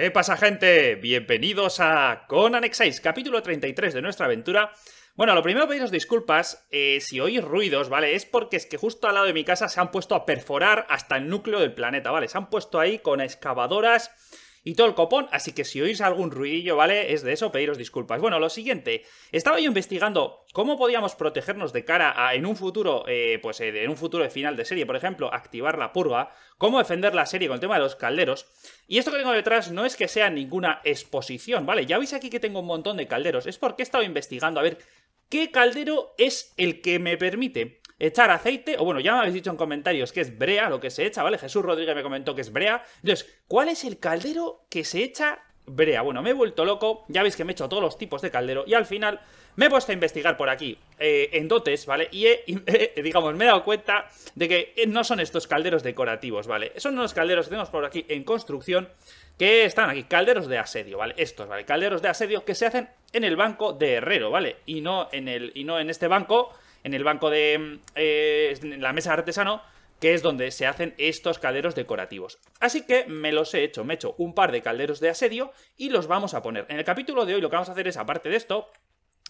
¿Qué pasa, gente? Bienvenidos a Conan 6 capítulo 33 de nuestra aventura. Bueno, lo primero pediros disculpas eh, si oís ruidos, ¿vale? Es porque es que justo al lado de mi casa se han puesto a perforar hasta el núcleo del planeta, ¿vale? Se han puesto ahí con excavadoras y todo el copón, así que si oís algún ruidillo, ¿vale? Es de eso, pediros disculpas. Bueno, lo siguiente, estaba yo investigando cómo podíamos protegernos de cara a, en un futuro, eh, pues eh, en un futuro de final de serie, por ejemplo, activar la purga, cómo defender la serie con el tema de los calderos, y esto que tengo detrás no es que sea ninguna exposición, ¿vale? Ya veis aquí que tengo un montón de calderos, es porque he estado investigando a ver qué caldero es el que me permite echar aceite, o bueno, ya me habéis dicho en comentarios que es brea lo que se echa, ¿vale? Jesús Rodríguez me comentó que es brea. Entonces, ¿cuál es el caldero que se echa brea? Bueno, me he vuelto loco, ya veis que me he hecho todos los tipos de caldero y al final me he puesto a investigar por aquí eh, en dotes, ¿vale? Y he, eh, digamos, me he dado cuenta de que eh, no son estos calderos decorativos, ¿vale? Son unos calderos que tenemos por aquí en construcción que están aquí, calderos de asedio, ¿vale? Estos, ¿vale? Calderos de asedio que se hacen en el banco de Herrero, ¿vale? Y no en, el, y no en este banco en el banco de. Mm, eh, en la mesa de artesano, que es donde se hacen estos calderos decorativos. Así que me los he hecho, me he hecho un par de calderos de asedio y los vamos a poner. En el capítulo de hoy lo que vamos a hacer es, aparte de esto,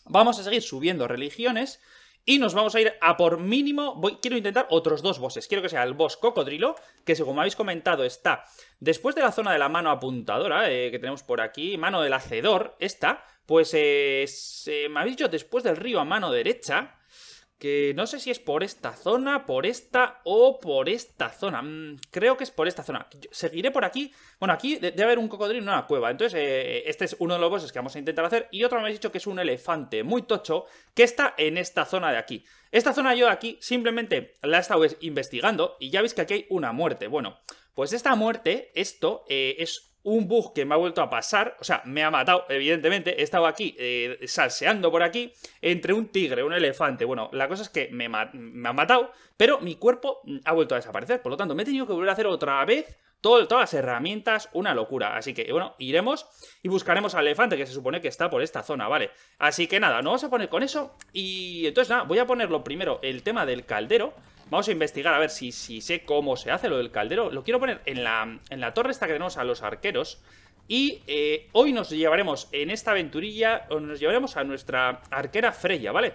vamos a seguir subiendo religiones y nos vamos a ir a por mínimo, quiero intentar otros dos bosses. Quiero que sea el boss cocodrilo, que según me habéis comentado está después de la zona de la mano apuntadora, eh, que tenemos por aquí, mano del hacedor, esta, pues eh, me habéis dicho después del río a mano derecha, que no sé si es por esta zona, por esta o por esta zona. Mm, creo que es por esta zona. seguiré por aquí. Bueno, aquí debe haber un cocodrilo en una cueva. Entonces, eh, eh, este es uno de los bosses que vamos a intentar hacer. Y otro me habéis dicho que es un elefante muy tocho que está en esta zona de aquí. Esta zona yo aquí simplemente la he estado investigando y ya veis que aquí hay una muerte. Bueno, pues esta muerte, esto, eh, es un bug que me ha vuelto a pasar, o sea, me ha matado, evidentemente, he estado aquí eh, salseando por aquí entre un tigre, un elefante, bueno, la cosa es que me, ha matado, pero mi cuerpo ha vuelto a desaparecer, por lo tanto, me he tenido que volver a hacer otra vez todo, todas las herramientas, una locura. Así que, bueno, iremos y buscaremos al elefante que se supone que está por esta zona, ¿vale? Así que nada, nos vamos a poner con eso y entonces nada, voy a ponerlo primero el tema del caldero Vamos a investigar a ver si, sé cómo se hace lo del caldero. Lo quiero poner en la, en la torre esta que tenemos a los arqueros. Y eh, hoy nos llevaremos en esta aventurilla, nos llevaremos a nuestra arquera Freya, ¿vale?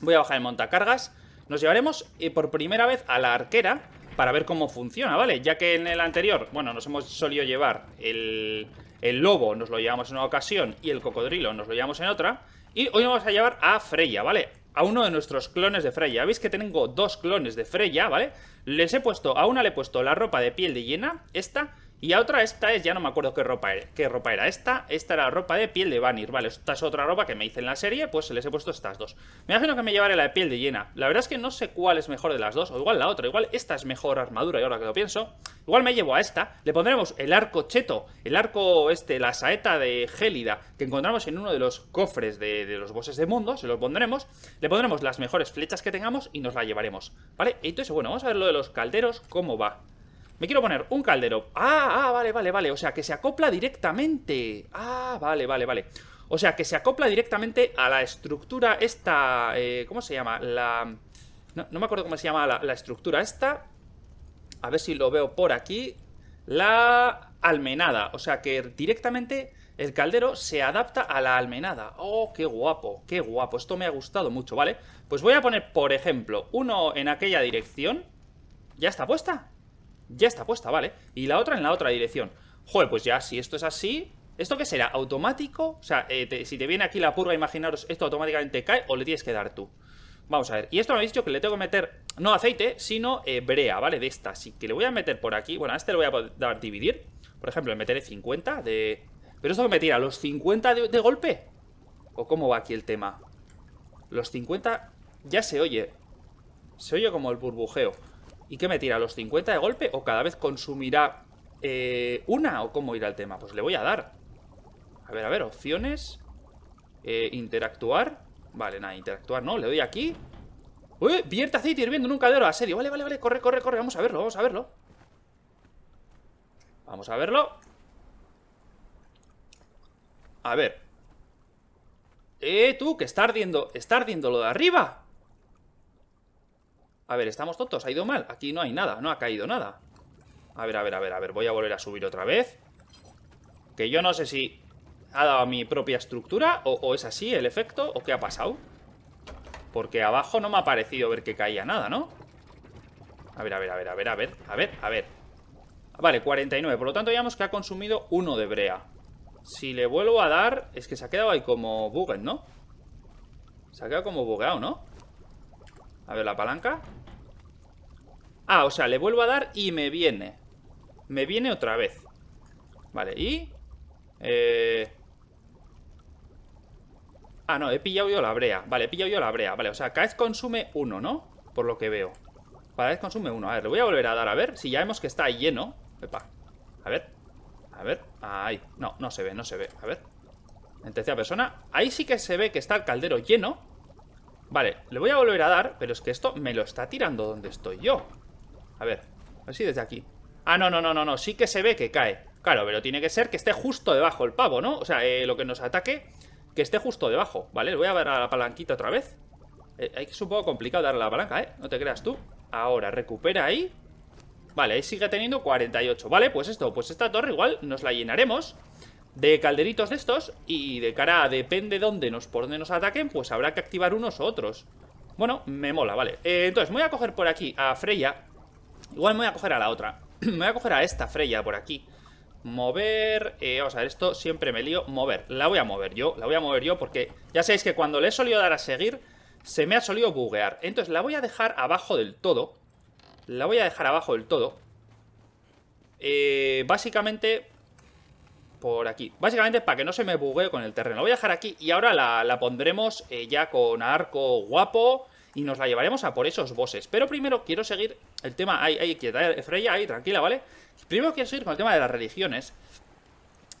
Voy a bajar el montacargas. Nos llevaremos eh, por primera vez a la arquera para ver cómo funciona, ¿vale? Ya que en el anterior, bueno, nos hemos solido llevar el, el lobo, nos lo llevamos en una ocasión, y el cocodrilo nos lo llevamos en otra. Y hoy vamos a llevar a Freya, ¿vale? a uno de nuestros clones de Freya. Veis que tengo dos clones de Freya, ¿vale? Les he puesto, a una le he puesto la ropa de piel de hiena, esta, y a otra, esta es, ya no me acuerdo qué ropa, era, qué ropa era esta. Esta era la ropa de piel de Vanir, vale. Esta es otra ropa que me hice en la serie, pues se les he puesto estas dos. Me imagino que me llevaré la de piel de llena. La verdad es que no sé cuál es mejor de las dos, o igual la otra. Igual esta es mejor armadura, y ahora que lo pienso. Igual me llevo a esta. Le pondremos el arco cheto, el arco este, la saeta de Gélida, que encontramos en uno de los cofres de, de los bosses de mundo. Se los pondremos. Le pondremos las mejores flechas que tengamos y nos la llevaremos, vale. Entonces, bueno, vamos a ver lo de los calderos, cómo va. Me quiero poner un caldero. Ah, ah, vale, vale, vale. O sea, que se acopla directamente. Ah, vale, vale, vale. O sea, que se acopla directamente a la estructura esta... Eh, ¿Cómo se llama? La... No, me acuerdo cómo se llama la, la estructura esta. A ver si lo veo por aquí. La almenada. O sea, que directamente... El caldero se adapta a la almenada. ¡Oh, qué guapo! ¡Qué guapo! Esto me ha gustado mucho, ¿vale? Pues voy a poner, por ejemplo, uno en aquella dirección. ¿Ya está puesta? ya está puesta, ¿vale? Y la otra en la otra dirección. Joder, pues ya, si esto es así... ¿Esto qué será? ¿Automático? O sea, eh, si te viene aquí la purga, imaginaros, esto automáticamente cae o le tienes que dar tú. Vamos a ver, y esto me habéis dicho que le tengo que meter, no aceite, sino eh, brea, ¿vale? De esta, así que le voy a meter por aquí, bueno, a este le voy a dar dividir, por ejemplo, le meteré 50 de... ¿Pero esto que me tira? ¿Los 50 de golpe? ¿O cómo va aquí el tema? Los 50 ya se oye, se oye como el burbujeo ¿Y qué me tira? ¿Los 50 de golpe? ¿O cada vez consumirá eh, una? ¿O cómo irá el tema? Pues le voy a dar. A ver, a ver, opciones. Eh, interactuar. Vale, nada, interactuar no. Le doy aquí. ¡Uy! Vierte aceite hirviendo nunca un caldero. A serio. Vale, vale, vale. Corre, corre, corre. Vamos a verlo, vamos a verlo. Vamos a verlo. A ver. ¡Eh, tú! Que está ardiendo. Está ardiendo lo de arriba. A ver, estamos tontos, ha ido mal. Aquí no hay nada, no ha caído nada. A ver, a ver, a ver, a ver, voy a volver a subir otra vez. Que yo no sé si ha dado a mi propia estructura o, es así el efecto o qué ha pasado. Porque abajo no me ha parecido ver que caía nada, ¿no? A ver, a ver, a ver, a ver, a ver, a ver, a ver. Vale, 49, por lo tanto digamos que ha consumido uno de brea. Si le vuelvo a dar... Es que se ha quedado ahí como bugue, ¿no? Se ha quedado como bugueado, ¿no? A ver, la palanca Ah, o sea, le vuelvo a dar y me viene. Me viene otra vez. Vale, y... Eh, ah, no, he pillado yo la brea. Vale, he pillado yo la brea. Vale, o sea, cada vez consume uno, ¿no? Por lo que veo. Cada vez consume uno. A ver, le voy a volver a dar, a ver. Si ya vemos que está lleno. Epa. A ver. A ver. Ahí. No, no se ve, no se ve. A ver. En tercera persona. Ahí sí que se ve que está el caldero lleno. Vale, le voy a volver a dar, pero es que esto me lo está tirando donde estoy yo. A ver, así desde aquí Ah, no, no, no, no, no, sí que se ve que cae Claro, pero tiene que ser que esté justo debajo el pavo, ¿no? O sea, eh, lo que nos ataque Que esté justo debajo, ¿vale? Le voy a dar a la palanquita otra vez eh, Es un poco complicado darle a la palanca, ¿eh? No te creas tú Ahora, recupera ahí Vale, ahí sigue teniendo 48 Vale, pues esto, pues esta torre igual nos la llenaremos de calderitos de estos y de cara a depende dónde nos por dónde nos ataquen, pues habrá que activar unos u otros. Bueno, me mola, vale. Eh, entonces, voy a coger por aquí a Freya, Igual me voy a coger a la otra. me voy a coger a esta Freya por aquí. Mover, eh, vamos a ver, esto siempre me lío Mover, la voy a mover yo, la voy a mover yo Porque ya sabéis que cuando le he solido dar a seguir Se me ha solido buguear Entonces la voy a dejar abajo del todo La voy a dejar abajo del todo eh, Básicamente Por aquí Básicamente para que no se me buguee con el terreno La voy a dejar aquí y ahora la, pondremos eh, Ya con arco guapo y nos la llevaremos a por esos bosses. Pero primero quiero seguir el tema... Ahí, ahí, quieta, eh, Freya, ahí, tranquila, ¿vale? Primero quiero seguir con el tema de las religiones.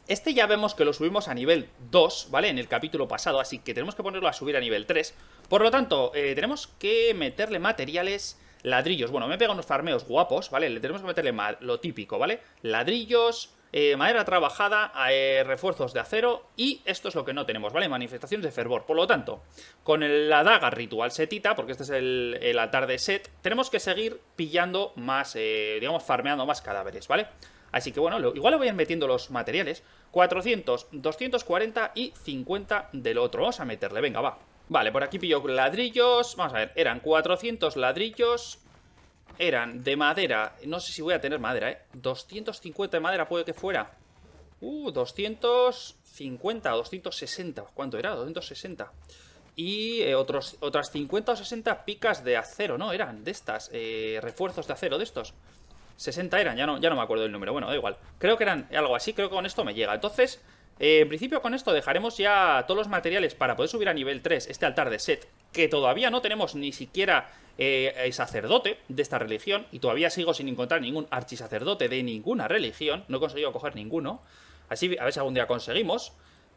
Este ya vemos que lo subimos a nivel 2, ¿vale? En el capítulo pasado, así que tenemos que ponerlo a subir a nivel 3. Por lo tanto, eh, tenemos que meterle materiales, ladrillos. Bueno, me pegado unos farmeos guapos, ¿vale? Le tenemos que meterle lo típico, ¿vale? Ladrillos, eh, madera trabajada, eh, refuerzos de acero y esto es lo que no tenemos, ¿vale? Manifestaciones de fervor. Por lo tanto, con la daga ritual setita, porque este es el, altar de set, tenemos que seguir pillando más, eh, digamos, farmeando más cadáveres, ¿vale? Así que bueno, igual le voy a ir metiendo los materiales. 400, 240 y 50 del otro. Vamos a meterle, venga, va. Vale, por aquí pillo ladrillos. Vamos a ver, eran 400 ladrillos, eran de madera. No sé si voy a tener madera, ¿eh? 250 de madera puede que fuera. Uh, 250 o 260. ¿Cuánto era? 260. Y eh, otros, otras 50 o 60 picas de acero, ¿no? Eran de estas. Eh, refuerzos de acero de estos. 60 eran, ya no, ya no me acuerdo el número. Bueno, da igual. Creo que eran algo así. Creo que con esto me llega. Entonces, eh, en principio con esto dejaremos ya todos los materiales para poder subir a nivel 3 este altar de Set, que todavía no tenemos ni siquiera eh, sacerdote de esta religión, y todavía sigo sin encontrar ningún archisacerdote de ninguna religión, no he conseguido coger ninguno, así a ver si algún día conseguimos,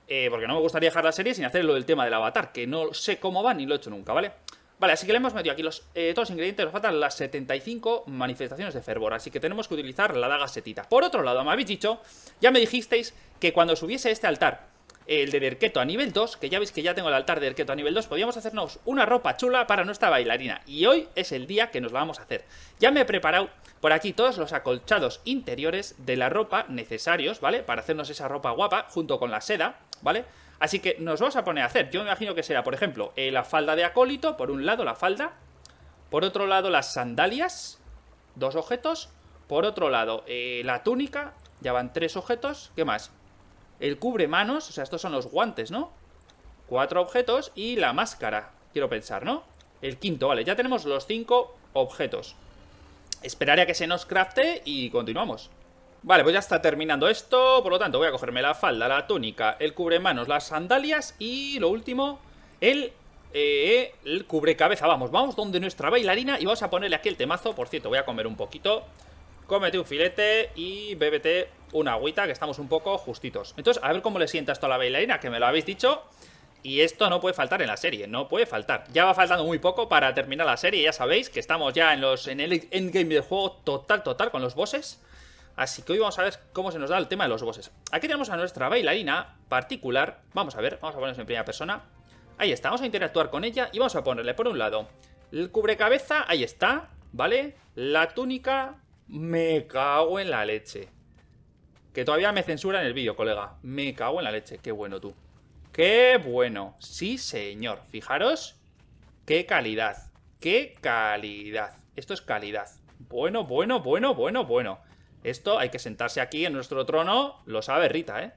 eh, porque no me gustaría dejar la serie sin hacer lo del tema del avatar, que no sé cómo va ni lo he hecho nunca, ¿vale? vale Vale, así que le hemos metido aquí los, eh, todos los ingredientes, nos faltan las 75 manifestaciones de fervor, así que tenemos que utilizar la daga setita. Por otro lado, me habéis dicho, ya me dijisteis que cuando subiese este altar, el de Derqueto a nivel 2, que ya veis que ya tengo el altar de Derqueto a nivel 2, podíamos hacernos una ropa chula para nuestra bailarina. Y hoy es el día que nos la vamos a hacer. Ya me he preparado por aquí todos los acolchados interiores de la ropa necesarios, ¿vale? Para hacernos esa ropa guapa junto con la seda, ¿vale? Así que nos vamos a poner a hacer. Yo me imagino que será, por ejemplo, eh, la falda de acólito, por un lado la falda, por otro lado las sandalias, dos objetos, por otro lado eh, la túnica, ya van tres objetos, ¿qué más? El cubre manos, o sea, estos son los guantes, ¿no? Cuatro objetos y la máscara, quiero pensar, ¿no? El quinto, vale, ya tenemos los cinco objetos. Esperaré a que se nos crafte y continuamos. Vale, pues ya está terminando esto. Por lo tanto, voy a cogerme la falda, la túnica, el cubremanos, las sandalias y lo último, el, eh, el cubrecabeza. Vamos, vamos donde nuestra bailarina y vamos a ponerle aquí el temazo. Por cierto, voy a comer un poquito. Cómete un filete y bébete una agüita, que estamos un poco justitos. Entonces, a ver cómo le sienta esto a la bailarina, que me lo habéis dicho. Y esto no puede faltar en la serie, no puede faltar. Ya va faltando muy poco para terminar la serie, ya sabéis que estamos ya en, los, en el endgame del juego total, total, con los bosses. Así que hoy vamos a ver cómo se nos da el tema de los bosses. Aquí tenemos a nuestra bailarina particular. Vamos a ver, vamos a ponernos en primera persona. Ahí está, vamos a interactuar con ella y vamos a ponerle por un lado el cubrecabeza, ahí está, ¿vale? La túnica, me cago en la leche. Que todavía me censura en el vídeo, colega. Me cago en la leche, qué bueno tú. ¡Qué bueno! Sí, señor. Fijaros, qué calidad. ¡Qué calidad! Esto es calidad. Bueno, bueno, bueno, bueno, bueno. Esto hay que sentarse aquí en nuestro trono. Lo sabe Rita, ¿eh?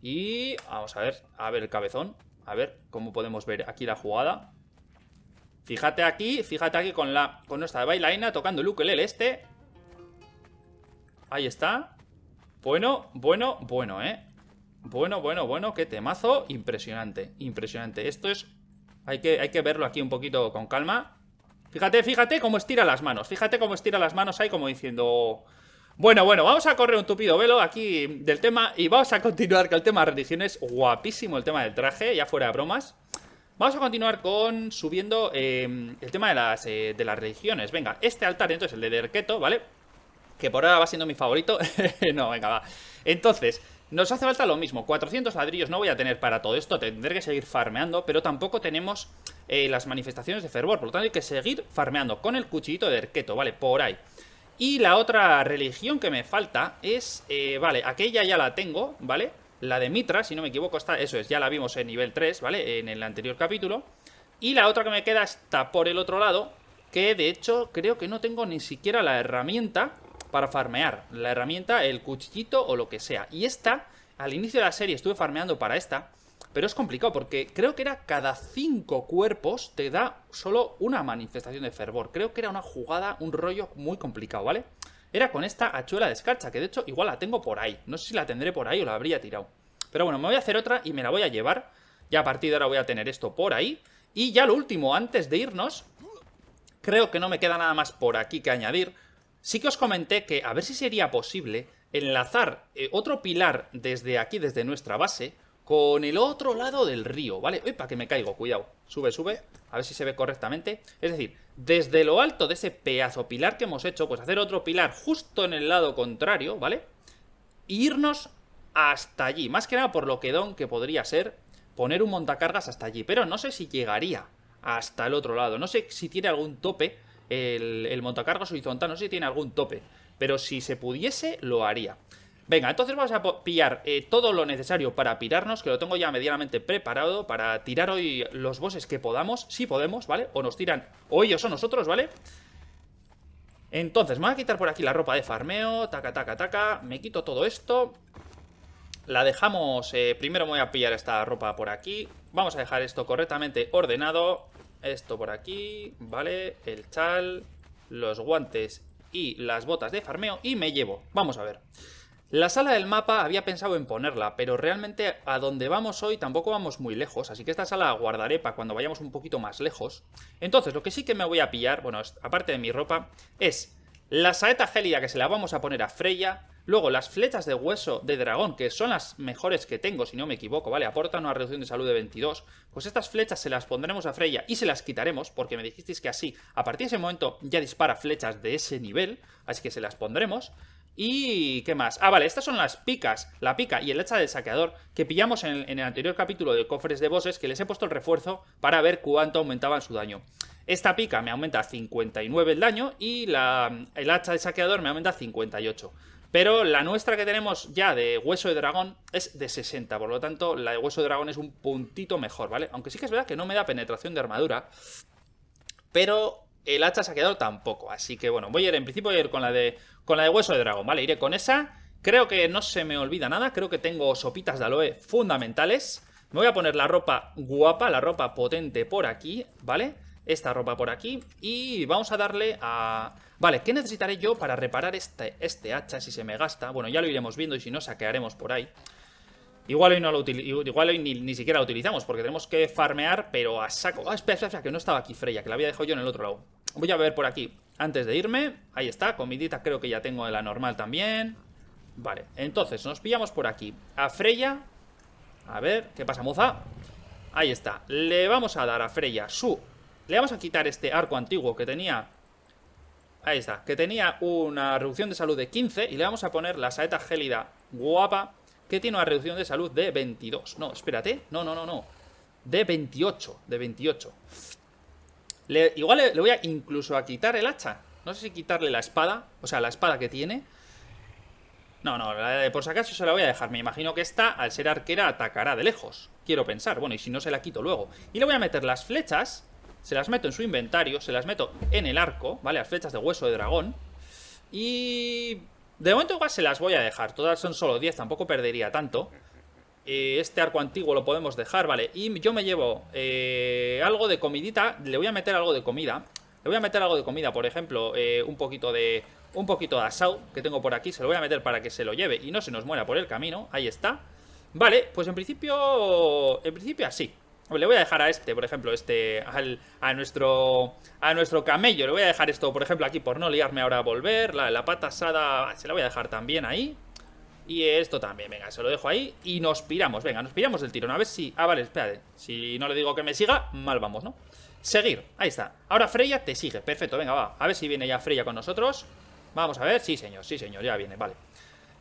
Y vamos a ver, a ver el cabezón. A ver cómo podemos ver aquí la jugada. Fíjate aquí, fíjate aquí con, la, con nuestra bailarina tocando el ukelele este. Ahí está. Bueno, bueno, bueno, ¿eh? Bueno, bueno, bueno, qué temazo. Impresionante, impresionante. Esto es... Hay que, hay que verlo aquí un poquito con calma. Fíjate, fíjate cómo estira las manos. Fíjate cómo estira las manos ahí como diciendo... Bueno, bueno, vamos a correr un tupido velo aquí del tema y vamos a continuar con el tema de religiones. Guapísimo el tema del traje, ya fuera de bromas. Vamos a continuar con subiendo eh, el tema eh, de las, religiones. Venga, este altar, entonces, el de Derqueto, ¿vale? Que por ahora va siendo mi favorito. no, venga, va. Entonces, nos hace falta lo mismo, 400 ladrillos no voy a tener para todo esto, tendré que seguir farmeando, pero tampoco tenemos eh, las manifestaciones de fervor, por lo tanto hay que seguir farmeando con el cuchillito de Derketo, ¿vale? Por ahí. Y la otra religión que me falta es... Eh, vale, aquella ya la tengo, ¿vale? La de Mitra, si no me equivoco, está... Eso es, ya la vimos en nivel 3, ¿vale? En el anterior capítulo. Y la otra que me queda está por el otro lado, que de hecho creo que no tengo ni siquiera la herramienta para farmear. La herramienta, el cuchillito o lo que sea. Y esta, al inicio de la serie estuve farmeando para esta pero es complicado porque creo que era cada cinco cuerpos te da solo una manifestación de fervor. Creo que era una jugada, un rollo muy complicado, ¿vale? Era con esta hachuela de escarcha, que de hecho igual la tengo por ahí. No sé si la tendré por ahí o la habría tirado. Pero bueno, me voy a hacer otra y me la voy a llevar. Ya a partir de ahora voy a tener esto por ahí. Y ya lo último, antes de irnos, creo que no me queda nada más por aquí que añadir. Sí que os comenté que a ver si sería posible enlazar eh, otro pilar desde aquí, desde nuestra base, con el otro lado del río, ¿vale? Uy, para que me caigo, cuidado. Sube, sube, a ver si se ve correctamente. Es decir, desde lo alto de ese pedazo pilar que hemos hecho, pues hacer otro pilar justo en el lado contrario, ¿vale? irnos hasta allí. Más que nada por lo que don que podría ser poner un montacargas hasta allí. Pero no sé si llegaría hasta el otro lado. No sé si tiene algún tope el, el montacargas horizontal, no sé si tiene algún tope. Pero si se pudiese, lo haría. Venga, entonces vamos a pillar eh, todo lo necesario para pirarnos, que lo tengo ya medianamente preparado para tirar hoy los bosses que podamos, si podemos, ¿vale? O nos tiran o ellos o nosotros, ¿vale? Entonces, me voy a quitar por aquí la ropa de farmeo, taca, taca, taca, me quito todo esto. La dejamos, eh, primero voy a pillar esta ropa por aquí, vamos a dejar esto correctamente ordenado, esto por aquí, ¿vale? El chal, los guantes y las botas de farmeo y me llevo, vamos a ver. La sala del mapa había pensado en ponerla, pero realmente a donde vamos hoy tampoco vamos muy lejos, así que esta sala la guardaré para cuando vayamos un poquito más lejos. Entonces, lo que sí que me voy a pillar, bueno, aparte de mi ropa, es la saeta gélida que se la vamos a poner a Freya, Luego, las flechas de hueso de dragón, que son las mejores que tengo, si no me equivoco, ¿vale? Aportan una reducción de salud de 22. Pues estas flechas se las pondremos a Freya y se las quitaremos, porque me dijisteis que así, a partir de ese momento, ya dispara flechas de ese nivel, así que se las pondremos. ¿Y qué más? Ah, vale, estas son las picas, la pica y el hacha de saqueador que pillamos en el, anterior capítulo de cofres de bosses que les he puesto el refuerzo para ver cuánto aumentaban su daño. Esta pica me aumenta 59 el daño y la, el hacha de saqueador me aumenta 58. Pero la nuestra que tenemos ya de hueso de dragón es de 60, por lo tanto la de hueso de dragón es un puntito mejor, ¿vale? Aunque sí que es verdad que no me da penetración de armadura, pero el hacha se ha quedado tampoco. Así que bueno, voy a ir en principio a ir con la de con la de hueso de dragón, ¿vale? Iré con esa. Creo que no se me olvida nada, creo que tengo sopitas de aloe fundamentales. Me voy a poner la ropa guapa, la ropa potente por aquí, ¿vale? Esta ropa por aquí y vamos a darle a... Vale, ¿qué necesitaré yo para reparar este, este hacha si se me gasta? Bueno, ya lo iremos viendo y si no, saquearemos por ahí. Igual hoy, no igual ni, ni, siquiera lo utilizamos, porque tenemos que farmear, pero a saco. Ah, espera, espera, que no estaba aquí Freya, que la había dejado yo en el otro lado. Voy a ver por aquí. Antes de irme, ahí está, comidita creo que ya tengo de la normal también. Vale, entonces nos pillamos por aquí. A Freya. A ver, ¿qué pasa, moza? Ahí está. Le vamos a dar a Freya su... Le vamos a quitar este arco antiguo que tenía... Ahí está. Que tenía una reducción de salud de 15 y le vamos a poner la saeta gélida guapa que tiene una reducción de salud de 22. No, espérate. No, no, no, no. De 28. De 28. Le, igual le, voy a incluso a quitar el hacha. No sé si quitarle la espada. O sea, la espada que tiene. No, no, por si acaso se la voy a dejar. Me imagino que esta, al ser arquera, atacará de lejos. Quiero pensar. Bueno, y si no, se la quito luego. Y le voy a meter las flechas. Se las meto en su inventario. Se las meto en el arco, ¿vale? Las flechas de hueso de dragón. Y de momento se las voy a dejar. Todas son solo 10, tampoco perdería tanto. este arco antiguo lo podemos dejar, vale. Y yo me llevo eh, algo de comidita. Le voy a meter algo de comida. Le voy a meter algo de comida, por ejemplo, eh, un poquito de... Un poquito de asado que tengo por aquí, se lo voy a meter para que se lo lleve y no se nos muera por el camino. Ahí está. Vale, pues en principio... En principio así. Le voy a dejar a este, por ejemplo, este a nuestro a nuestro camello. Le voy a dejar esto, por ejemplo, aquí por no liarme ahora a volver. La, pata asada ah, se la voy a dejar también ahí. Y esto también, venga, se lo dejo ahí Y nos piramos, venga, nos piramos del tirón A ver si... Ah, vale, espérate, si no le digo que me siga Mal vamos, ¿no? Seguir, ahí está Ahora Freya te sigue, perfecto, venga, va A ver si viene ya Freya con nosotros Vamos a ver, sí señor, sí señor, ya viene, vale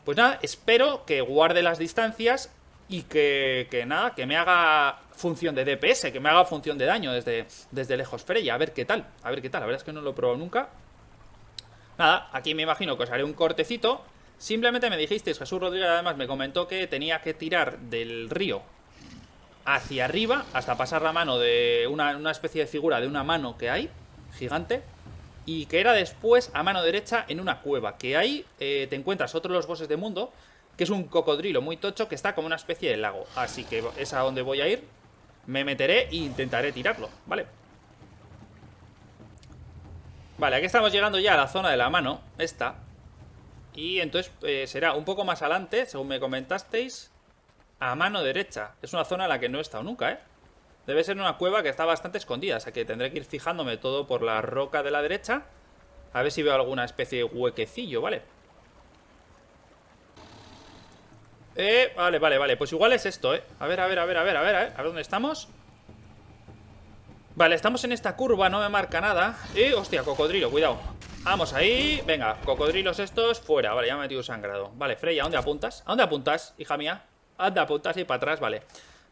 Pues nada, espero que guarde las distancias y que, nada, que me haga función de DPS, que me haga función de daño desde, desde lejos Freya, a ver qué tal, a ver qué tal, la verdad es que no lo he probado nunca. Nada, aquí me imagino que os haré un cortecito. Simplemente me dijisteis, Jesús Rodríguez además me comentó que tenía que tirar del río hacia arriba hasta pasar la mano de una, especie de figura de una mano que hay, gigante, y que era después a mano derecha en una cueva, que ahí eh, te encuentras otros los bosses de mundo que es un cocodrilo muy tocho que está como una especie de lago. Así que es a donde voy a ir. Me meteré e intentaré tirarlo, ¿vale? Vale, aquí estamos llegando ya a la zona de la mano, esta. Y entonces eh, será un poco más adelante, según me comentasteis, a mano derecha. Es una zona a la que no he estado nunca, ¿eh? Debe ser una cueva que está bastante escondida, o sea que tendré que ir fijándome todo por la roca de la derecha. A ver si veo alguna especie de huequecillo, ¿vale? vale Eh, vale, vale, vale. Pues igual es esto, eh. A ver, a ver, a ver, a ver, a ver, a ver. A ver dónde estamos. Vale, estamos en esta curva, no me marca nada. Y, hostia, cocodrilo, cuidado. Vamos ahí. Venga, cocodrilos estos, fuera. Vale, ya me he metido sangrado. Vale, Freya, ¿a dónde apuntas? ¿A dónde apuntas, hija mía? ¿A apuntas y para atrás? Vale.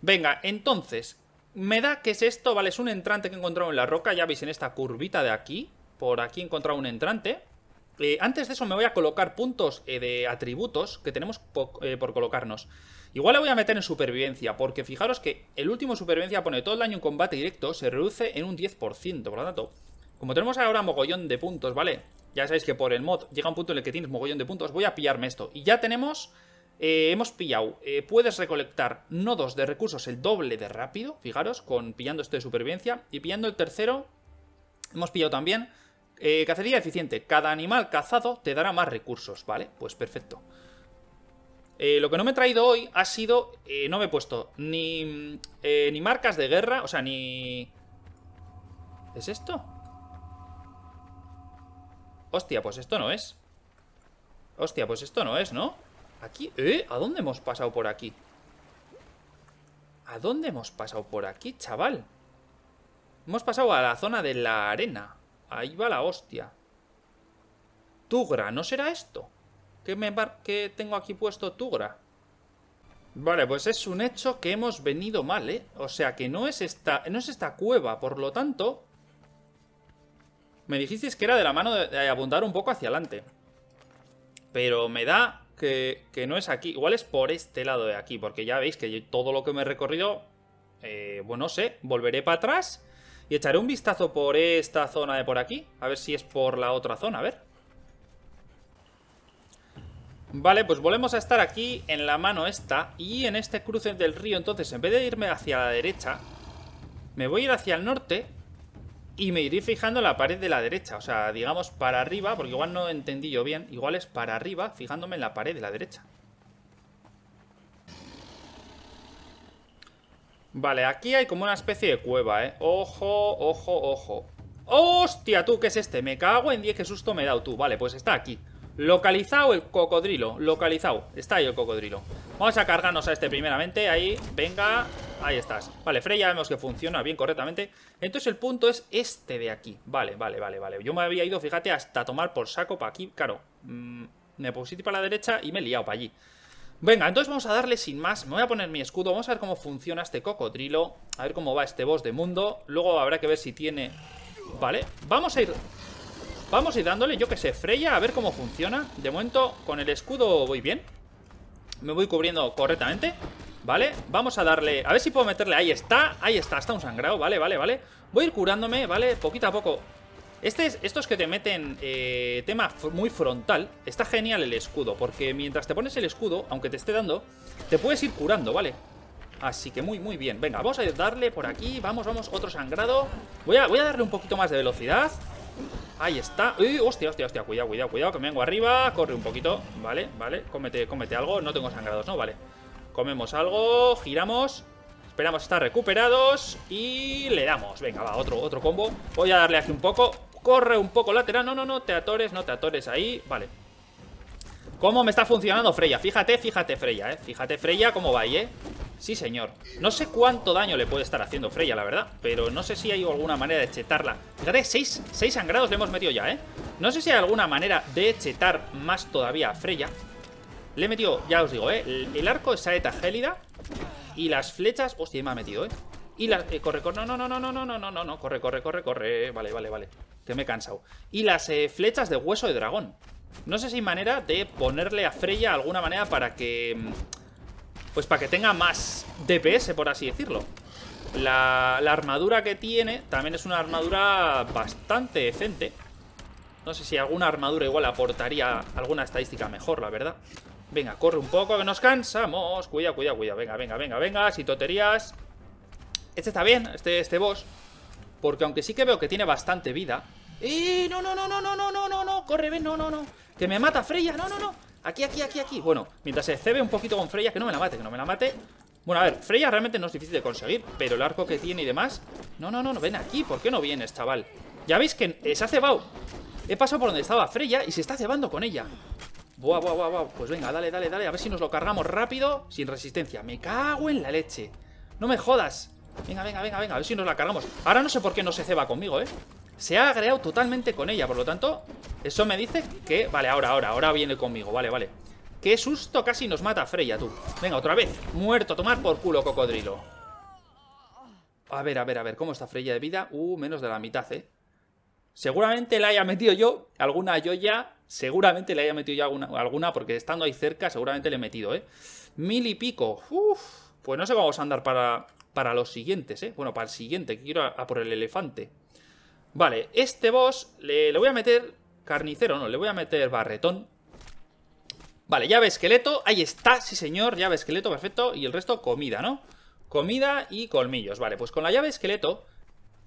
Venga, entonces, me da que es esto, vale, es un entrante que he encontrado en la roca, ya veis, en esta curvita de aquí. Por aquí he encontrado un entrante. Eh, antes de eso me voy a colocar puntos eh, de atributos que tenemos eh, por, colocarnos. Igual le voy a meter en supervivencia, porque fijaros que el último supervivencia pone todo el año en combate directo se reduce en un 10%, por lo tanto, como tenemos ahora mogollón de puntos, ¿vale? Ya sabéis que por el mod llega un punto en el que tienes mogollón de puntos, voy a pillarme esto. Y ya tenemos, hemos pillado, puedes recolectar nodos de recursos el doble de rápido, fijaros, con pillando este de supervivencia, y pillando el tercero, hemos pillado también eh, cacería eficiente. Cada animal cazado te dará más recursos, ¿vale? Pues perfecto. Eh, lo que no me he traído hoy ha sido... Eh, no me he puesto ni, ni marcas de guerra, o sea, ni... ¿Es esto? Hostia, pues esto no es. Hostia, pues esto no es, ¿no? Aquí... ¿Eh? ¿A dónde hemos pasado por aquí? ¿A dónde hemos pasado por aquí, chaval? Hemos pasado a la zona de la arena. Ahí va la hostia. Tugra, ¿no será esto? ¿Qué, me ¿Qué tengo aquí puesto Tugra? Vale, pues es un hecho que hemos venido mal, ¿eh? O sea, que no es esta, no es esta cueva, por lo tanto... Me dijisteis que era de la mano de, apuntar un poco hacia adelante. Pero me da que, que, no es aquí. Igual es por este lado de aquí, porque ya veis que todo lo que me he recorrido... Eh, bueno, sé, volveré para atrás y echaré un vistazo por esta zona de por aquí. A ver si es por la otra zona, a ver. Vale, pues volvemos a estar aquí en la mano esta y en este cruce del río. Entonces, en vez de irme hacia la derecha, me voy a ir hacia el norte y me iré fijando en la pared de la derecha. O sea, digamos para arriba, porque igual no entendí yo bien. Igual es para arriba, fijándome en la pared de la derecha. Vale, aquí hay como una especie de cueva, ¿eh? Ojo, ojo, ojo. ¡Hostia, tú! ¿Qué es este? Me cago en 10, que susto me he dado tú. Vale, pues está aquí. Localizado el cocodrilo. Localizado. Está ahí el cocodrilo. Vamos a cargarnos a este primeramente. Ahí, venga. Ahí estás. Vale, Freya vemos que funciona bien correctamente. Entonces el punto es este de aquí. Vale, vale, vale, vale. Yo me había ido, fíjate, hasta tomar por saco para aquí. Claro, mm, me puse para la derecha y me he liado para allí. Venga, entonces vamos a darle sin más. Me voy a poner mi escudo. Vamos a ver cómo funciona este cocodrilo. A ver cómo va este boss de mundo. Luego habrá que ver si tiene... Vale, vamos a ir... Vamos a ir dándole, yo que sé, Freya, a ver cómo funciona. De momento, con el escudo voy bien. Me voy cubriendo correctamente. ¿Vale? Vamos a darle... A ver si puedo meterle... Ahí está, ahí está, está un sangrado. Vale, vale, vale. Voy a ir curándome, ¿vale? Poquito a poco este estos que te meten eh, tema muy frontal, está genial el escudo, porque mientras te pones el escudo, aunque te esté dando, te puedes ir curando, ¿vale? Así que muy, muy bien. Venga, vamos a darle por aquí. Vamos, vamos, otro sangrado. Voy a, voy a darle un poquito más de velocidad. Ahí está. Uy, hostia, hostia, hostia. Cuidado, cuidado, cuidado, que me vengo arriba. Corre un poquito. Vale, vale. Cómete, cómete algo. No tengo sangrados, ¿no? Vale. Comemos algo. Giramos. Esperamos estar recuperados. Y le damos. Venga, va, otro, otro combo. Voy a darle aquí un poco. Corre un poco lateral. No, no, no, te atores, no te atores ahí. Vale. ¿Cómo me está funcionando Freya? Fíjate, fíjate Freya, ¿eh? Fíjate Freya cómo va ahí, ¿eh? Sí, señor. No sé cuánto daño le puede estar haciendo Freya, la verdad. Pero no sé si hay alguna manera de chetarla. Fíjate, 6 sangrados le hemos metido ya, ¿eh? No sé si hay alguna manera de chetar más todavía a Freya. Le he metido, ya os digo, ¿eh? El, arco de saeta gélida y las flechas... Hostia, me ha metido, ¿eh? Y las... Eh, corre, corre... No, no, no, no, no, no, no, no, no. Corre, corre, corre, corre. Vale, vale, vale que me he cansado. Y las eh, flechas de hueso de dragón. No sé si hay manera de ponerle a Freya alguna manera para que... Mm, pues para que tenga más DPS, por así decirlo. La, armadura que tiene también es una armadura bastante decente. No sé si alguna armadura igual aportaría alguna estadística mejor, la verdad. Venga, corre un poco, que nos cansamos. Cuida, cuida, cuida. Venga, venga, venga, venga. Si toterías. Este está bien, este, este boss. Porque aunque sí que veo que tiene bastante vida... ¡Eh! No, no, no, no, no, no, no, no, no. Corre, ven, no, no, no. Que me mata Freya. No, no, no. Aquí, aquí, aquí, aquí. Bueno, mientras se cebe un poquito con Freya, que no me la mate, que no me la mate. Bueno, a ver, Freya realmente no es difícil de conseguir, pero el arco que tiene y demás... No, no, no, no, ven aquí, ¿por qué no vienes, chaval? Ya veis que se ha cebado. He pasado por donde estaba Freya y se está cebando con ella. Buah, buah, buah, buah. Pues venga, dale, dale, dale. A ver si nos lo cargamos rápido, sin resistencia. Me cago en la leche. No me jodas. Venga, venga, venga, venga, a ver si nos la cargamos Ahora no sé por qué no se ceba conmigo, ¿eh? Se ha agregado totalmente con ella, por lo tanto Eso me dice que... Vale, ahora, ahora, ahora viene conmigo, vale, vale Qué susto, casi nos mata Freya, tú Venga, otra vez, muerto, tomar por culo, cocodrilo A ver, a ver, a ver, ¿cómo está Freya de vida? Uh, menos de la mitad, ¿eh? Seguramente la haya metido yo, alguna yo ya, seguramente le haya metido yo alguna, alguna, porque estando ahí cerca seguramente le he metido, ¿eh? Mil y pico, uff, pues no sé cómo vamos a andar para, para los siguientes, ¿eh? Bueno, para el siguiente, que quiero a, por el elefante. Vale, este boss le, voy a meter carnicero, no, le voy a meter barretón. Vale, llave esqueleto, ahí está, sí señor, llave esqueleto, perfecto. Y el resto comida, ¿no? Comida y colmillos. Vale, pues con la llave esqueleto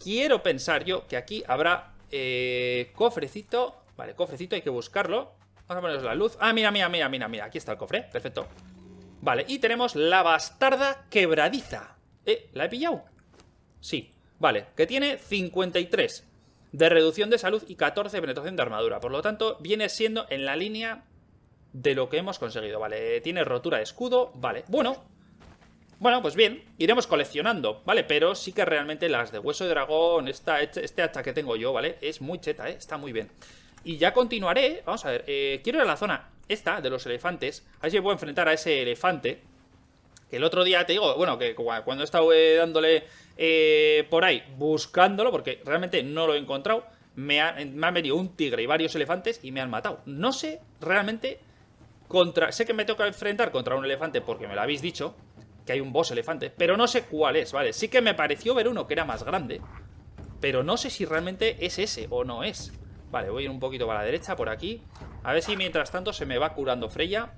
quiero pensar yo que aquí habrá eh, cofrecito. Vale, cofrecito, hay que buscarlo. Vamos a poneros la luz. Ah, mira, mira, mira, mira, mira, aquí está el cofre, perfecto. Vale, y tenemos la bastarda quebradiza. Eh, ¿la he pillado? Sí. Vale, que tiene 53 de reducción de salud y 14 de penetración de armadura. Por lo tanto, viene siendo en la línea de lo que hemos conseguido. Vale, tiene rotura de escudo. Vale, bueno. Bueno, pues bien, iremos coleccionando, ¿vale? Pero sí que realmente las de hueso de dragón, esta, este, este hacha que tengo yo, ¿vale? Es muy cheta, ¿eh? Está muy bien. Y ya continuaré, vamos a ver, eh, quiero ir a la zona esta de los elefantes. Así me puedo enfrentar a ese elefante, el otro día te digo, bueno, que cuando he estado eh, dándole eh, por ahí, buscándolo, porque realmente no lo he encontrado, me, han venido un tigre y varios elefantes y me han matado. No sé realmente contra... Sé que me toca enfrentar contra un elefante porque me lo habéis dicho, que hay un boss elefante, pero no sé cuál es, ¿vale? Sí que me pareció ver uno que era más grande, pero no sé si realmente es ese o no es. Vale, voy a ir un poquito para la derecha, por aquí. A ver si mientras tanto se me va curando Freya.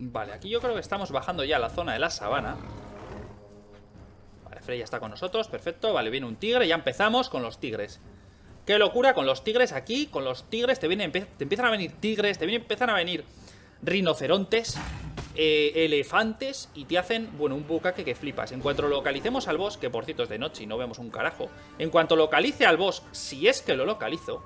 Vale, aquí yo creo que estamos bajando ya a la zona de la sabana. Vale, Freya está con nosotros, perfecto. Vale, viene un tigre, ya empezamos con los tigres. Qué locura con los tigres aquí, con los tigres te, vienen, te empiezan a venir tigres, te empiezan a venir rinocerontes, eh, elefantes y te hacen, bueno, un bucaque que flipas. En cuanto localicemos al bosque que por cierto es de noche y no vemos un carajo, en cuanto localice al bosque si es que lo localizo,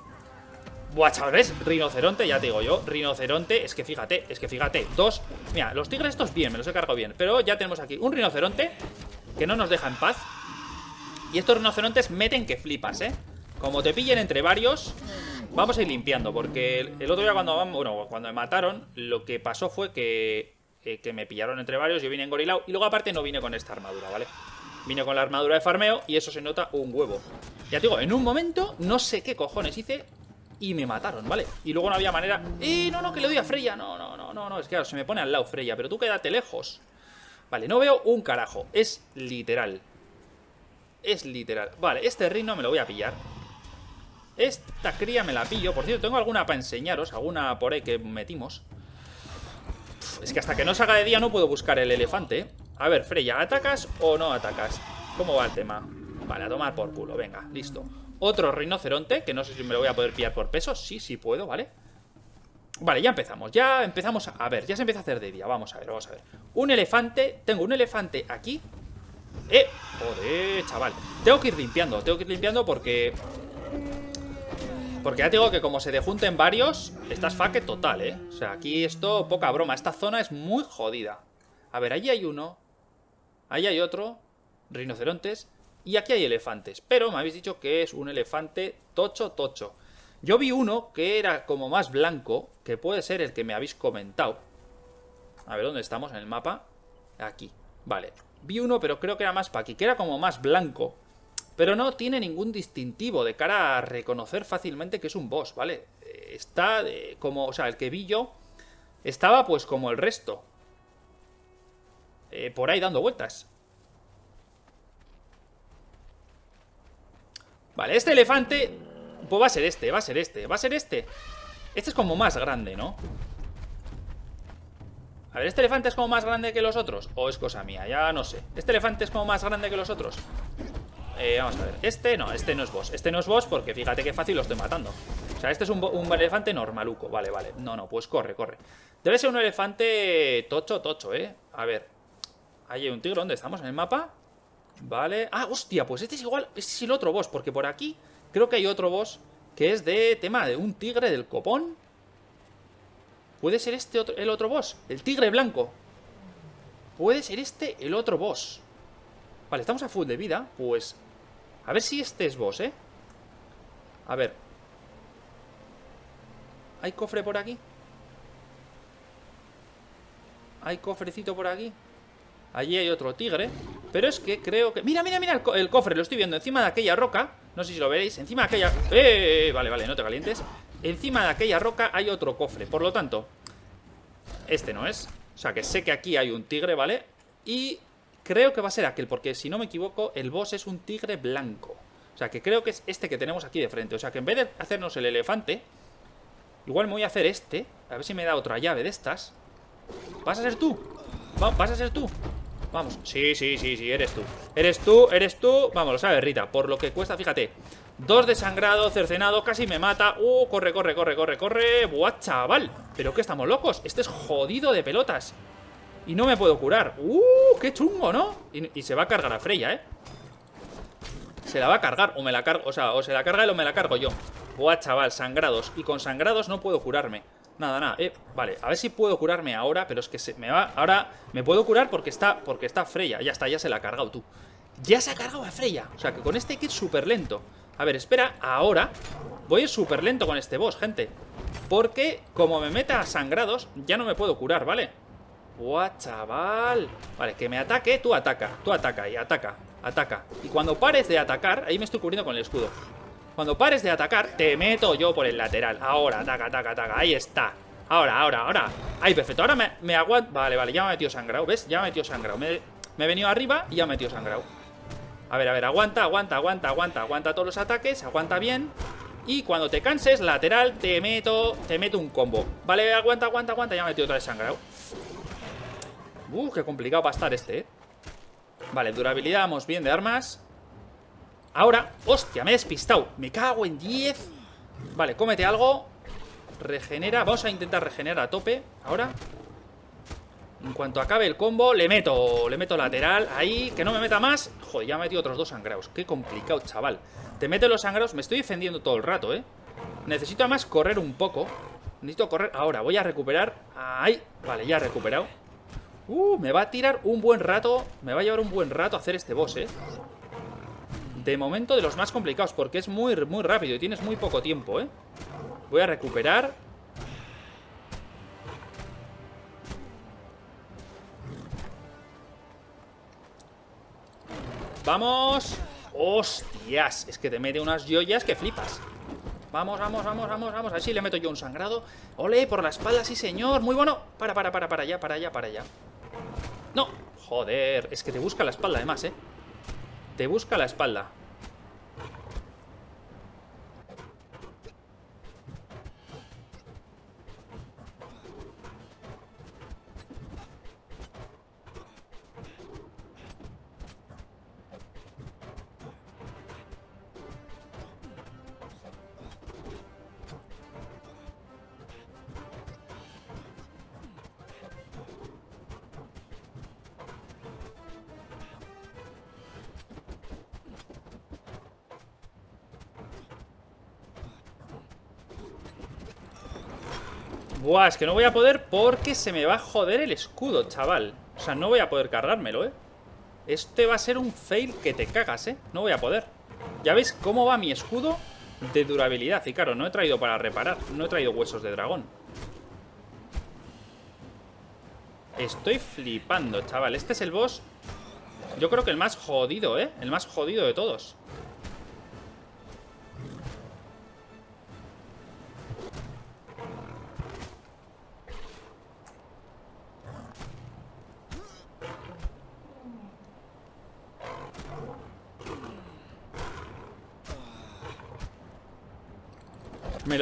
Buah, chavales, rinoceronte, ya te digo yo Rinoceronte, es que fíjate, es que fíjate Dos, mira, los tigres estos bien, me los he cargado bien Pero ya tenemos aquí un rinoceronte Que no nos deja en paz Y estos rinocerontes meten que flipas, eh Como te pillen entre varios Vamos a ir limpiando, porque el otro día cuando, bueno, cuando me mataron Lo que pasó fue que, eh, que me pillaron entre varios Yo vine en gorilao y luego aparte no vine con esta armadura, ¿vale? Vine con la armadura de farmeo y eso se nota un huevo Ya te digo, en un momento, no sé qué cojones hice y me mataron, ¿vale? Y luego no había manera... ¡Eh, no, no, que le doy a Freya! No, no, no, no, no, es que claro, se me pone al lado Freya, pero tú quédate lejos. Vale, no veo un carajo, es literal. Es literal. Vale, este reino me lo voy a pillar. Esta cría me la pillo. Por cierto, tengo alguna para enseñaros, alguna por ahí que metimos. Es que hasta que no salga de día no puedo buscar el elefante. A ver, Freya, ¿atacas o no atacas? ¿Cómo va el tema? Vale, a tomar por culo, venga, listo. Otro rinoceronte, que no sé si me lo voy a poder pillar por peso. Sí, sí puedo, ¿vale? Vale, ya empezamos. Ya empezamos a, a ver, ya se empieza a hacer de día. Vamos a ver, vamos a ver. Un elefante. Tengo un elefante aquí. ¡Eh! Joder, chaval. Tengo que ir limpiando. Tengo que ir limpiando porque... Porque ya te digo que como se dejunten varios, estás faque total, ¿eh? O sea, aquí esto, poca broma. Esta zona es muy jodida. A ver, allí hay uno. Ahí hay otro. Rinocerontes. Y aquí hay elefantes, pero me habéis dicho que es un elefante tocho tocho. Yo vi uno que era como más blanco, que puede ser el que me habéis comentado. A ver, ¿dónde estamos en el mapa? Aquí, vale. Vi uno, pero creo que era más para aquí, que era como más blanco. Pero no tiene ningún distintivo de cara a reconocer fácilmente que es un boss, ¿vale? Eh, está como, o sea, el que vi yo estaba pues como el resto. Eh, por ahí dando vueltas. Vale, este elefante Pues va a ser este, va a ser este, va a ser este Este es como más grande, ¿no? A ver, ¿este elefante es como más grande que los otros? ¿O es cosa mía? Ya no sé ¿Este elefante es como más grande que los otros? Eh, vamos a ver Este no, este no es boss Este no es boss porque fíjate qué fácil lo estoy matando O sea, este es un, un elefante normaluco Vale, vale No, no, pues corre, corre Debe ser un elefante tocho, tocho, ¿eh? A ver Ahí hay un tigre, ¿dónde estamos? ¿En el mapa? Vale. Ah, hostia, pues este es igual. Este es el otro boss, porque por aquí creo que hay otro boss que es de tema de un tigre del copón. ¿Puede ser este otro, el otro boss? El tigre blanco. ¿Puede ser este el otro boss? Vale, estamos a full de vida. Pues... A ver si este es boss, ¿eh? A ver. ¿Hay cofre por aquí? ¿Hay cofrecito por aquí? Allí hay otro tigre. Pero es que creo que... Mira, mira, mira el, cofre, lo estoy viendo encima de aquella roca. No sé si lo veréis, encima de aquella... ¡Eh! Vale, vale, no te calientes. Encima de aquella roca hay otro cofre. Por lo tanto, este no es. O sea, que sé que aquí hay un tigre, ¿vale? Y creo que va a ser aquel, porque si no me equivoco, el boss es un tigre blanco. O sea, que creo que es este que tenemos aquí de frente. O sea, que en vez de hacernos el elefante, igual me voy a hacer este. A ver si me da otra llave de estas. ¿Vas a ser tú? ¿Vas a ser tú? Vamos, sí, sí, sí, sí, eres tú Eres tú, eres tú, vamos, lo sabes Rita Por lo que cuesta, fíjate Dos de sangrado, cercenado, casi me mata Uh, corre, corre, corre, corre, corre Buah, chaval, pero que estamos locos Este es jodido de pelotas Y no me puedo curar, uh, qué chungo, ¿no? Y, se va a cargar a Freya, eh Se la va a cargar O me la cargo, o sea, o se la carga él o me la cargo yo Buah, chaval, sangrados Y con sangrados no puedo curarme Nada, nada. Eh, vale, a ver si puedo curarme ahora, pero es que se me va... Ahora me puedo curar porque está, porque está Freya. Ya está, ya se la ha cargado tú. Ya se ha cargado a Freya. O sea, que con este hay que ir súper lento. A ver, espera, ahora voy a ir súper lento con este boss, gente. Porque como me meta a sangrados, ya no me puedo curar, ¿vale? ¡Buah, chaval! Vale, que me ataque, tú ataca, tú ataca y ataca, ataca. Y cuando pares de atacar, ahí me estoy cubriendo con el escudo. Cuando pares de atacar, te meto yo por el lateral. Ahora, ataca, ataca, ataca. Ahí está. Ahora, ahora, ahora. Ahí, perfecto. Ahora me, me aguanto. Vale, vale, ya me ha metido sangrado. ¿Ves? Ya me he metido sangrado. Me, he venido arriba y ya me he metido sangrado. A ver, a ver, aguanta, aguanta, aguanta, aguanta. Aguanta todos los ataques, aguanta bien. Y cuando te canses, lateral, te meto te meto un combo. Vale, aguanta, aguanta, aguanta. Ya me he metido otra vez sangrado. Uh, qué complicado va a estar este, eh. Vale, durabilidad, vamos bien de armas. Ahora, hostia, me he despistado Me cago en 10 Vale, cómete algo Regenera, vamos a intentar regenerar a tope Ahora En cuanto acabe el combo, le meto Le meto lateral, ahí, que no me meta más Joder, ya me he metido otros dos sangrados, qué complicado Chaval, te mete los sangrados Me estoy defendiendo todo el rato, eh Necesito además correr un poco Necesito correr, ahora voy a recuperar Ahí, vale, ya he recuperado Uh, me va a tirar un buen rato Me va a llevar un buen rato hacer este boss, eh de momento de los más complicados Porque es muy, muy rápido y tienes muy poco tiempo, ¿eh? Voy a recuperar ¡Vamos! ¡Hostias! Es que te mete unas joyas que flipas Vamos, vamos, vamos, vamos, vamos Así le meto yo un sangrado ¡Ole! Por la espalda, sí señor Muy bueno Para, para, para, para allá, para allá, para allá No, joder Es que te busca la espalda además, ¿eh? Te busca la espalda. Buah, es que no voy a poder porque se me va a joder el escudo, chaval O sea, no voy a poder cargármelo, ¿eh? Este va a ser un fail que te cagas, ¿eh? No voy a poder Ya ves cómo va mi escudo de durabilidad Y claro, no he traído para reparar No he traído huesos de dragón Estoy flipando, chaval Este es el boss Yo creo que el más jodido, ¿eh? El más jodido de todos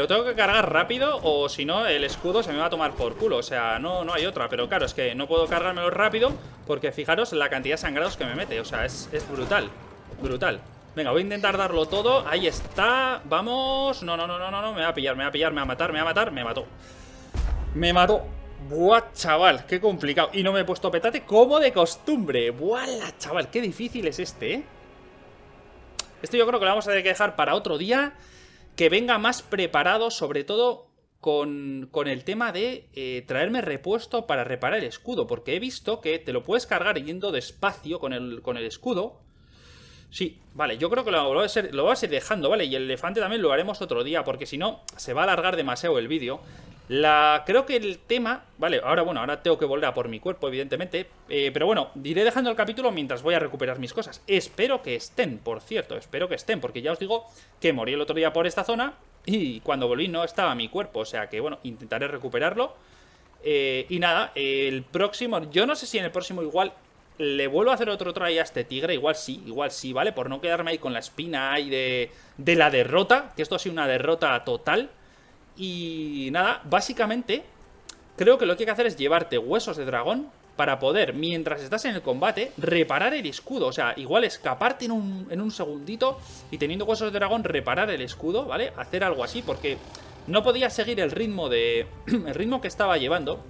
lo tengo que cargar rápido o si no el escudo se me va a tomar por culo. O sea, no, no hay otra. Pero claro, es que no puedo cargármelo rápido porque fijaros la cantidad de sangrados que me mete. O sea, es, brutal. Brutal. Venga, voy a intentar darlo todo. Ahí está. Vamos. No, no, no, no, no, Me va a pillar, me va a pillar, me va a matar, me va a matar. Me mató. Me mató. Buah, chaval, qué complicado. Y no me he puesto petate como de costumbre. Buah, chaval, qué difícil es este, ¿eh? Esto yo creo que lo vamos a tener que dejar para otro día que venga más preparado, sobre todo con, con el tema de eh, traerme repuesto para reparar el escudo, porque he visto que te lo puedes cargar yendo despacio con el, con el escudo. Sí, vale, yo creo que lo, lo, a ser, lo a ir dejando, ¿vale? Y el elefante también lo haremos otro día, porque si no, se va a alargar demasiado el vídeo creo que el tema, vale, ahora bueno, ahora tengo que volver a por mi cuerpo, evidentemente, eh, pero bueno, iré dejando el capítulo mientras voy a recuperar mis cosas. Espero que estén, por cierto, espero que estén, porque ya os digo que morí el otro día por esta zona y cuando volví no estaba mi cuerpo, o sea que bueno, intentaré recuperarlo. Eh, y nada, el próximo, yo no sé si en el próximo igual le vuelvo a hacer otro try a este tigre, igual sí, igual sí, ¿vale? Por no quedarme ahí con la espina ahí de, de la derrota, que esto ha sido una derrota total. Y nada, básicamente creo que lo que hay que hacer es llevarte huesos de dragón para poder, mientras estás en el combate, reparar el escudo. O sea, igual escaparte en un, segundito y teniendo huesos de dragón reparar el escudo, ¿vale? Hacer algo así, porque no podía seguir el ritmo de... el ritmo que estaba llevando.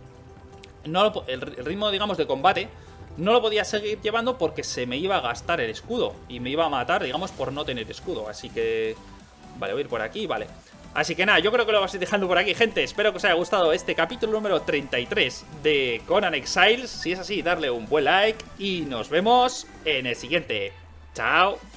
No el ritmo, digamos, de combate no lo podía seguir llevando porque se me iba a gastar el escudo y me iba a matar, digamos, por no tener escudo. Así que... Vale, voy a ir por aquí, vale. Así que nada, yo creo que lo vamos a ir dejando por aquí, gente. Espero que os haya gustado este capítulo número 33 de Conan Exiles. Si es así, darle un buen like y nos vemos en el siguiente. Chao.